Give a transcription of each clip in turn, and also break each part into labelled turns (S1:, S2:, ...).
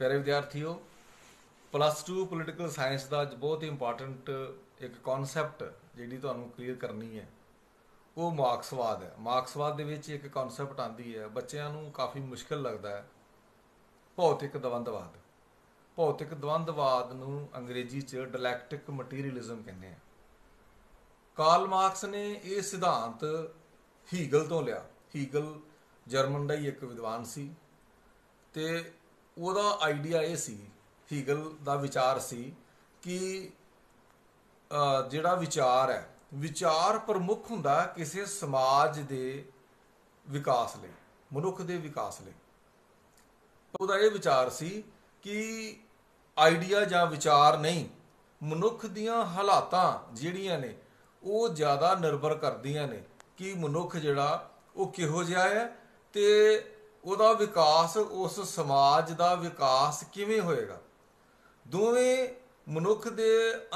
S1: ਪਿਆਰੇ ਵਿਦਿਆਰਥੀਓ plus 2 political science ਦਾ ਬਹੁਤ ਹੀ ਇੰਪੋਰਟੈਂਟ ਇੱਕ ਕਨਸੈਪਟ ਜਿਹੜੀ ਤੁਹਾਨੂੰ ਕਲੀਅਰ ਕਰਨੀ ਹੈ ਉਹ ਮਾਰਕਸਵਾਦ ਹੈ ਮਾਰਕਸਵਾਦ ਦੇ ਵਿੱਚ ਇੱਕ ਕਨਸੈਪਟ ਆਂਦੀ ਹੈ ਬੱਚਿਆਂ ਨੂੰ ਕਾਫੀ ਮੁਸ਼ਕਲ ਲੱਗਦਾ ਹੈ ਭੌਤਿਕ ਦਵੰਦਵਾਦ ਭੌਤਿਕ ਦਵੰਦਵਾਦ ਨੂੰ ਅੰਗਰੇਜ਼ੀ 'ਚ ਡਾਇਲੈਕਟਿਕ ਮਟੀਰੀਅਲਿਜ਼ਮ ਕਹਿੰਦੇ ਆ ਕਾਰਲ ਮਾਰਕਸ ਨੇ ਇਹ ਸਿਧਾਂਤ ਹੀਗਲ ਤੋਂ ਲਿਆ ਹੀਗਲ ਜਰਮਨ ਦਾ ਹੀ ਇੱਕ ਵਿਦਵਾਨ ਸੀ ਤੇ ਉਹਦਾ ਆਈਡੀਆ ਇਹ ਸੀ ਹੀਗਲ ਦਾ ਵਿਚਾਰ ਸੀ ਕਿ ਜਿਹੜਾ ਵਿਚਾਰ ਹੈ ਵਿਚਾਰ ਪ੍ਰਮੁੱਖ ਹੁੰਦਾ ਕਿਸੇ ਸਮਾਜ ਦੇ ਵਿਕਾਸ ਲਈ ਮਨੁੱਖ ਦੇ ਵਿਕਾਸ ਲਈ ਉਹਦਾ ਇਹ ਵਿਚਾਰ ਸੀ ਕਿ ਆਈਡੀਆ ਜਾਂ ਵਿਚਾਰ ਨਹੀਂ ਮਨੁੱਖ ਦੀਆਂ ਹਾਲਾਤਾਂ ਜਿਹੜੀਆਂ ਨੇ ਉਹ ਜ਼ਿਆਦਾ ਨਿਰਭਰ ਕਰਦੀਆਂ ਨੇ ਕਿ ਮਨੁੱਖ ਜਿਹੜਾ ਉਹ ਕਿਹੋ ਜਿਹਾ ਹੈ ਤੇ ਉਹਦਾ ਵਿਕਾਸ ਉਸ ਸਮਾਜ ਦਾ ਵਿਕਾਸ ਕਿਵੇਂ ਹੋਏਗਾ ਦੋਵੇਂ ਮਨੁੱਖ ਦੇ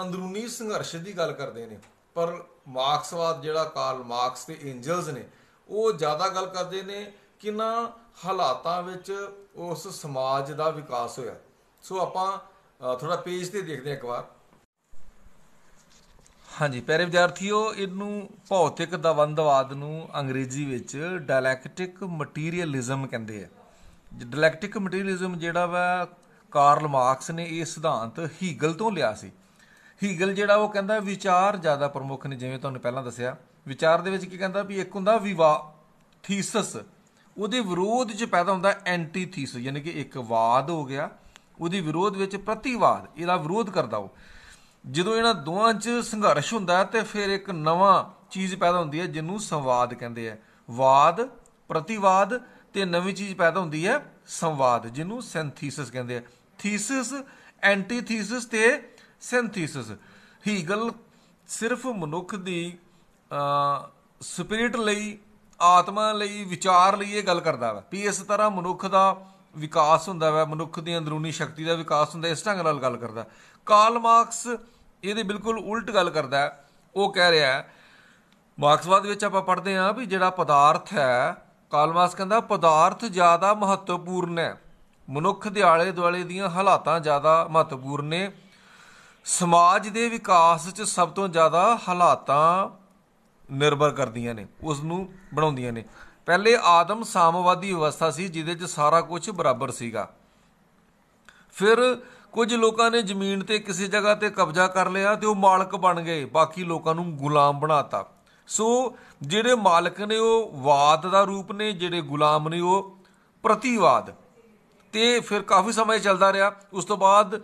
S1: ਅੰਦਰੂਨੀ ਸੰਘਰਸ਼ ਦੀ ਗੱਲ ਕਰਦੇ ਨੇ ਪਰ ਮਾਰਕਸਵਾਦ ਜਿਹੜਾ ਕਾਰਲ ਮਾਰਕਸ ਤੇ ਐਂਜਲਸ ਨੇ ਉਹ ਜ਼ਿਆਦਾ ਗੱਲ ਕਰਦੇ ਨੇ ਕਿੰਨਾ ਹਾਲਾਤਾਂ ਵਿੱਚ ਉਸ ਸਮਾਜ ਦਾ ਵਿਕਾਸ ਹੋਇਆ ਸੋ ਆਪਾਂ ਥੋੜਾ ਪੇਜ ਤੇ ਦੇਖਦੇ ਹਾਂ ਇੱਕ ਵਾਰ ਹਾਂਜੀ ਪਿਆਰੇ ਵਿਦਿਆਰਥੀਓ ਇਹਨੂੰ ਭੌਤਿਕ ਦਵੰਦਵਾਦ ਨੂੰ ਅੰਗਰੇਜ਼ੀ ਵਿੱਚ ਡਾਇਲੈਕਟਿਕ ਮਟੀਰੀਅਲਿਜ਼ਮ ਕਹਿੰਦੇ ਆ ਡਾਇਲੈਕਟਿਕ ਮਟੀਰੀਅਲਿਜ਼ਮ ਜਿਹੜਾ ਵਾ ਕਾਰਲ ਮਾਰਕਸ ਨੇ ਇਹ ਸਿਧਾਂਤ ਹੀਗਲ ਤੋਂ ਲਿਆ ਸੀ ਹੀਗਲ ਜਿਹੜਾ ਉਹ ਕਹਿੰਦਾ ਵਿਚਾਰ ਜ਼ਿਆਦਾ ਪ੍ਰਮੁੱਖ ਨੇ ਜਿਵੇਂ ਤੁਹਾਨੂੰ ਪਹਿਲਾਂ ਦੱਸਿਆ ਵਿਚਾਰ ਦੇ ਵਿੱਚ ਕੀ ਕਹਿੰਦਾ ਵੀ ਇੱਕ ਹੁੰਦਾ ਵਿਵਾ ਥੀਸਿਸ ਉਹਦੇ ਵਿਰੋਧ 'ਚ ਪੈਦਾ ਹੁੰਦਾ ਐਂਟੀਥੀਸਿਸ ਯਾਨੀ ਕਿ ਇੱਕ ਵਾਦ ਹੋ ਗਿਆ ਉਹਦੇ ਵਿਰੋਧ ਵਿੱਚ ਪ੍ਰਤੀਵਾਦ ਇਹਦਾ ਵਿਰੋਧ ਕਰਦਾ ਉਹ ਜਦੋਂ ਇਹਨਾਂ ਦੋਵਾਂ 'ਚ ਸੰਘਰਸ਼ ਹੁੰਦਾ ਤੇ ਫਿਰ ਇੱਕ ਨਵਾਂ ਚੀਜ਼ ਪੈਦਾ ਹੁੰਦੀ ਹੈ ਜਿਹਨੂੰ ਸੰਵਾਦ ਕਹਿੰਦੇ ਆ ਵਾਦ ਪ੍ਰਤੀਵਾਦ ਤੇ ਨਵੀਂ ਚੀਜ਼ ਪੈਦਾ ਹੁੰਦੀ ਹੈ ਸੰਵਾਦ ਜਿਹਨੂੰ ਸਿੰਥੀਸਿਸ ਕਹਿੰਦੇ ਆ ਥੀਸਿਸ ਐਂਟੀਥੀਸਿਸ ਤੇ ਸਿੰਥੀਸਿਸ ਹੀਗਲ ਸਿਰਫ ਮਨੁੱਖ ਦੀ ਸਪਿਰਿਟ ਲਈ ਆਤਮਾ ਲਈ ਵਿਚਾਰ ਲਈ ਇਹ ਗੱਲ ਕਰਦਾ ਵਾ ਵੀ ਇਸ ਤਰ੍ਹਾਂ ਮਨੁੱਖ ਦਾ ਵਿਕਾਸ ਹੁੰਦਾ ਵਾ ਮਨੁੱਖ ਦੀ ਅੰਦਰੂਨੀ ਸ਼ਕਤੀ ਦਾ ਵਿਕਾਸ ਹੁੰਦਾ ਇਸ ਢੰਗ ਨਾਲ ਗੱਲ ਕਰਦਾ ਕਾਰਲ ਮਾਰਕਸ ਇਹਦੇ ਬਿਲਕੁਲ ਉਲਟ ਗੱਲ ਕਰਦਾ ਉਹ ਕਹਿ ਰਿਹਾ ਮਾਰਕਸਵਾਦ ਵਿੱਚ ਆਪਾਂ ਪੜ੍ਹਦੇ ਹਾਂ ਵੀ ਜਿਹੜਾ ਪਦਾਰਥ ਹੈ ਕਾਲਮਾਸ ਕਹਿੰਦਾ ਪਦਾਰਥ ਜ਼ਿਆਦਾ ਮਹੱਤਵਪੂਰਨ ਹੈ ਮਨੁੱਖ ਦੇ ਆਲੇ ਦੁਆਲੇ ਦੀਆਂ ਹਾਲਾਤਾਂ ਜ਼ਿਆਦਾ ਮਹੱਤਵਪੂਰਨ ਨੇ ਸਮਾਜ ਦੇ ਵਿਕਾਸ 'ਚ ਸਭ ਤੋਂ ਜ਼ਿਆਦਾ ਹਾਲਾਤਾਂ ਨਿਰਭਰ ਕਰਦੀਆਂ ਨੇ ਉਸ ਨੂੰ ਬਣਾਉਂਦੀਆਂ ਨੇ ਪਹਿਲੇ ਆਦਮ ਸਾਮਵਾਦੀ ਅਵਸਥਾ ਸੀ ਜਿਹਦੇ 'ਚ ਸਾਰਾ ਕੁਝ ਬਰਾਬਰ ਸੀਗਾ ਫਿਰ ਕੁਝ ਲੋਕਾਂ ਨੇ ਜ਼ਮੀਨ ਤੇ ਕਿਸੇ ਜਗ੍ਹਾ ਤੇ ਕਬਜ਼ਾ ਕਰ ਲਿਆ ਤੇ ਉਹ ਮਾਲਕ ਬਣ ਗਏ ਬਾਕੀ ਲੋਕਾਂ ਨੂੰ ਗੁਲਾਮ ਬਣਾਤਾ ਸੋ ਜਿਹੜੇ ਮਾਲਕ ਨੇ ਉਹ ਵਾਦ ਦਾ ਰੂਪ ਨੇ ਜਿਹੜੇ ਗੁਲਾਮ ਨੇ ਉਹ ਪ੍ਰਤੀਵਾਦ ਤੇ ਫਿਰ ਕਾਫੀ ਸਮਾਂ ਚੱਲਦਾ ਰਿਹਾ ਉਸ ਤੋਂ ਬਾਅਦ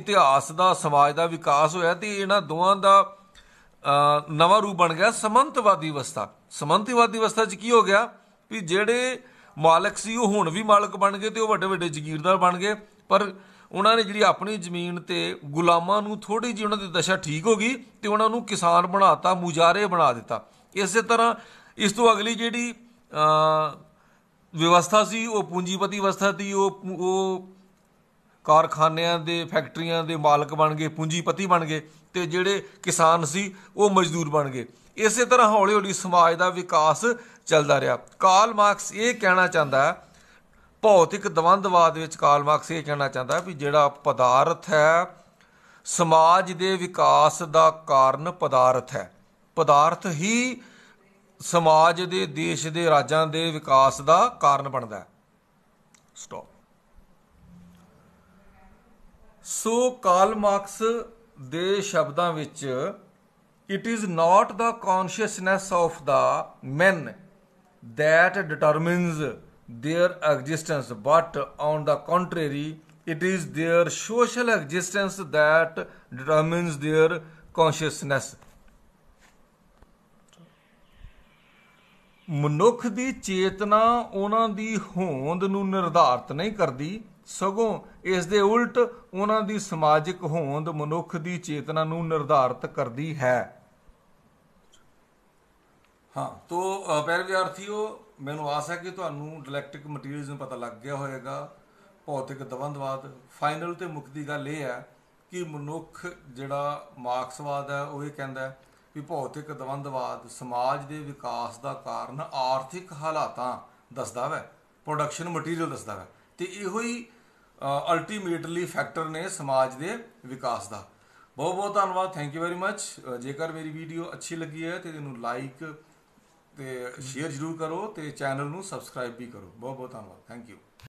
S1: ਇਤਿਹਾਸ ਦਾ ਸਮਾਜ ਦਾ ਵਿਕਾਸ ਹੋਇਆ ਤੇ ਇਹਨਾਂ ਦੋਵਾਂ ਦਾ ਨਵਾਂ ਰੂਪ ਬਣ ਗਿਆ ਸਮੰਤਵਾਦੀ ਅਵਸਥਾ ਸਮੰਤਵਾਦੀ ਅਵਸਥਾ 'ਚ ਕੀ ਹੋ ਗਿਆ ਵੀ ਜਿਹੜੇ ਮਾਲਕ ਸੀ ਉਹ ਹੁਣ ਵੀ ਮਾਲਕ ਬਣ ਗਏ ਤੇ ਉਹ ਵੱਡੇ ਵੱਡੇ ਜ਼ਗੀਰਦਾਰ ਬਣ ਗਏ ਪਰ ਉਹਨਾਂ ਨੇ ਜਿਹੜੀ ਆਪਣੀ ਜ਼ਮੀਨ ਤੇ ਗੁਲਾਮਾਂ ਨੂੰ ਥੋੜੀ ਜਿਹੀ ਉਹਨਾਂ ਦੀ ਦਸ਼ਾ ਠੀਕ ਹੋ ਗਈ ਤੇ ਉਹਨਾਂ ਨੂੰ ਕਿਸਾਨ ਬਣਾਤਾ ਮੁਜਾਰੇ ਬਣਾ ਦਿੱਤਾ ਇਸੇ ਤਰ੍ਹਾਂ ਇਸ ਤੋਂ ਅਗਲੀ ਜਿਹੜੀ ਵਿਵਸਥਾ ਸੀ ਉਹ ਪੂੰਜੀਪਤੀ ਵਿਵਸਥਾ ਸੀ ਉਹ ਉਹ ਕਾਰਖਾਨਿਆਂ ਦੇ ਫੈਕਟਰੀਆਂ ਦੇ ਮਾਲਕ ਬਣ ਗਏ ਪੂੰਜੀਪਤੀ ਬਣ ਗਏ ਤੇ ਜਿਹੜੇ ਕਿਸਾਨ ਸੀ ਉਹ ਮਜ਼ਦੂਰ ਬਣ ਗਏ ਇਸੇ ਤਰ੍ਹਾਂ ਹੌਲੀ-ਹੌਲੀ ਸਮਾਜ ਦਾ ਵਿਕਾਸ ਚੱਲਦਾ ਰਿਹਾ ਕਾਰਲ ਮਾਰਕਸ ਇਹ ਕਹਿਣਾ ਚਾਹੁੰਦਾ ਹੈ ਭੌਤਿਕ ਦਵੰਦਵਾਦ ਵਿੱਚ ਕਾਰਲ ਮਾਰਕਸ ਇਹ ਕਹਿਣਾ ਚਾਹੁੰਦਾ ਵੀ ਜਿਹੜਾ ਪਦਾਰਥ ਹੈ ਸਮਾਜ ਦੇ ਵਿਕਾਸ ਦਾ ਕਾਰਨ ਪਦਾਰਥ ਹੈ ਪਦਾਰਥ ਹੀ ਸਮਾਜ ਦੇ ਦੇਸ਼ ਦੇ ਰਾਜਾਂ ਦੇ ਵਿਕਾਸ ਦਾ ਕਾਰਨ ਬਣਦਾ ਹੈ ਸਟਾਪ ਸੋ ਕਾਰਲ ਮਾਰਕਸ ਦੇ ਸ਼ਬਦਾਂ ਵਿੱਚ it is not the consciousness of the men that determines their existence, but on the contrary, it is their social existence that determines their consciousness. ਮਨੁੱਖ ਦੀ ਚੇਤਨਾ ਉਹਨਾਂ ਦੀ ਹੋਂਦ ਨੂੰ ਨਿਰਧਾਰਤ ਨਹੀਂ ਕਰਦੀ ਸਗੋਂ ਇਸ ਦੇ ਉਲਟ ਉਹਨਾਂ ਦੀ ਸਮਾਜਿਕ ਹੋਂਦ ਮਨੁੱਖ ਦੀ ਚੇਤਨਾ ਨੂੰ ਨਿਰਧਾਰਤ ਕਰਦੀ ਹੈ ਹਾਂ ਤੋਂ ਪਿਆਰੇ ਵਿਦਿਆਰਥੀਓ ਮੈਨੂੰ ਆਸ ਹੈ ਕਿ ਤੁਹਾਨੂੰ ਡਾਇਲੈਕਟਿਕ ਨੂੰ ਪਤਾ ਲੱਗ ਗਿਆ ਹੋਵੇਗਾ ਭੌਤਿਕ ਦਵੰਦਵਾਦ ਫਾਈਨਲ ਤੇ ਮੁਕਤੀ ਗੱਲ ਇਹ ਹੈ ਕਿ ਮਨੁੱਖ ਜਿਹੜਾ ਮਾਰਕਸਵਾਦ ਹੈ ਉਹ ਇਹ ਕਹਿੰਦਾ ਹੈ ਵੀ ਭੌਤਿਕ ਦਵੰਦਵਾਦ ਸਮਾਜ ਦੇ ਵਿਕਾਸ ਦਾ ਕਾਰਨ ਆਰਥਿਕ ਹਾਲਾਤਾਂ ਦੱਸਦਾ ਹੈ ਪ੍ਰੋਡਕਸ਼ਨ ਮਟੀਰੀਅਲ ਦੱਸਦਾ ਹੈ ਤੇ ਇਹੋ ਹੀ ਅਲਟੀਮੇਟਲੀ ਫੈਕਟਰ ਨੇ ਸਮਾਜ ਦੇ ਵਿਕਾਸ ਦਾ ਬਹੁਤ ਬਹੁਤ ਧੰਨਵਾਦ ਥੈਂਕ ਯੂ ਵੈਰੀ ਮੱਚ ਜੇਕਰ ਮੇਰੀ ਵੀਡੀਓ ਅੱਛੀ ਲੱਗੀ ਹੈ ਤੇ ਇਹਨੂੰ ਲਾਈਕ ਤੇ ਸ਼ੇਅਰ ਜ਼ਰੂਰ ਕਰੋ ਤੇ ਚੈਨਲ ਨੂੰ ਸਬਸਕ੍ਰਾਈਬ ਵੀ ਕਰੋ ਬਹੁਤ ਬਹੁਤ ਧੰਨਵਾਦ ਥੈਂਕ ਯੂ